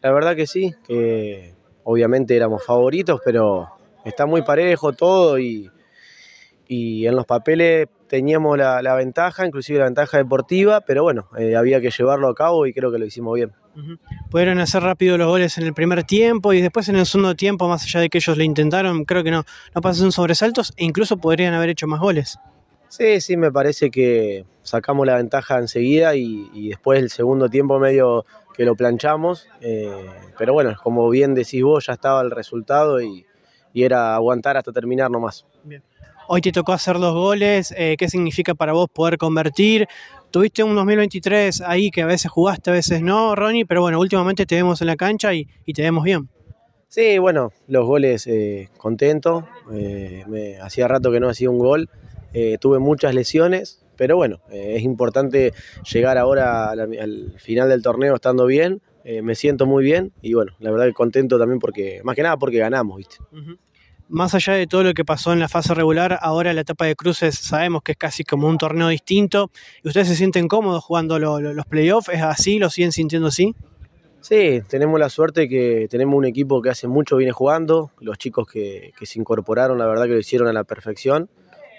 La verdad que sí, que obviamente éramos favoritos, pero está muy parejo todo y, y en los papeles teníamos la, ventaja, inclusive la ventaja deportiva, pero bueno, eh, había que llevarlo a cabo y creo que lo hicimos bien. Pudieron hacer rápido los goles en el primer tiempo y después en el segundo tiempo, más allá de que ellos lo intentaron, creo que no, no pasaron sobresaltos e incluso podrían haber hecho más goles. Sí, sí, me parece que sacamos la ventaja enseguida y, después el segundo tiempo medio que lo planchamos. Eh, pero bueno, como bien decís vos, ya estaba el resultado y, era aguantar hasta terminar nomás. Hoy te tocó hacer dos goles. Eh, ¿Qué significa para vos poder convertir? Tuviste un 2023 ahí que a veces jugaste, a veces no, Ronnie, pero bueno, últimamente te vemos en la cancha y, te vemos bien. Sí, bueno, los goles eh, contento. hacía rato que no hacía un gol. Eh, tuve muchas lesiones, pero bueno, eh, es importante llegar ahora al final del torneo estando bien. Eh, me siento muy bien y bueno, la verdad que contento también porque, más que nada porque ganamos, ¿viste? Más allá de todo lo que pasó en la fase regular, ahora la etapa de cruces sabemos que es casi como un torneo distinto. ustedes se sienten cómodos jugando los playoffs? ¿Es así? ¿Lo siguen sintiendo así? Sí, tenemos la suerte que tenemos un equipo que hace mucho viene jugando, los chicos que se incorporaron, la verdad que lo hicieron a la perfección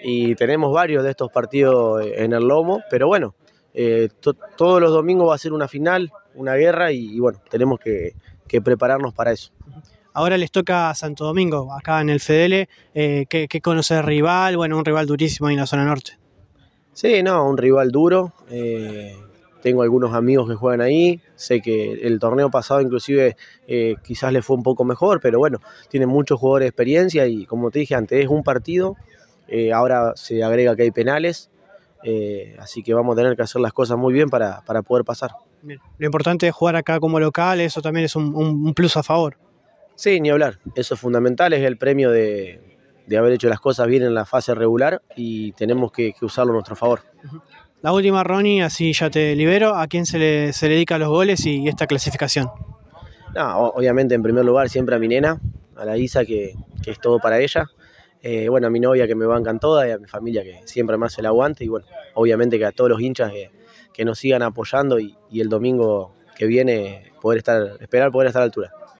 y tenemos varios de estos partidos eh, en el lomo, pero bueno, eh, todos los domingos va a ser una final, una guerra y, bueno, tenemos que, prepararnos para eso. Ahora les toca a Santo Domingo, acá en el Fedele, eh, ¿qué que, conoce rival? Bueno, un rival durísimo ahí en la zona norte. Sí, no, un rival duro. tengo algunos amigos que juegan ahí. Sé que el torneo pasado inclusive quizás le fue un poco mejor, pero bueno, tiene muchos jugadores de experiencia y como te dije antes, es un partido eh, ahora se agrega que hay penales, eh, así que vamos a tener que hacer las cosas muy bien para, poder pasar. Lo importante es jugar acá como local, eso también es un, plus a favor. Sí, ni hablar, eso es fundamental, es el premio de, haber hecho las cosas bien en la fase regular y tenemos que, usarlo a nuestro favor. La última, Ronnie, así ya te libero, ¿a quién se le, se los goles y, esta clasificación? obviamente en primer lugar siempre a mi nena, a la Isa, que es todo para ella. Eh, bueno, a mi novia que me bancan todas y a mi familia que siempre más se la aguante y bueno, obviamente que a todos los hinchas que, nos sigan apoyando y, y, el domingo que viene poder estar, esperar poder estar a la altura.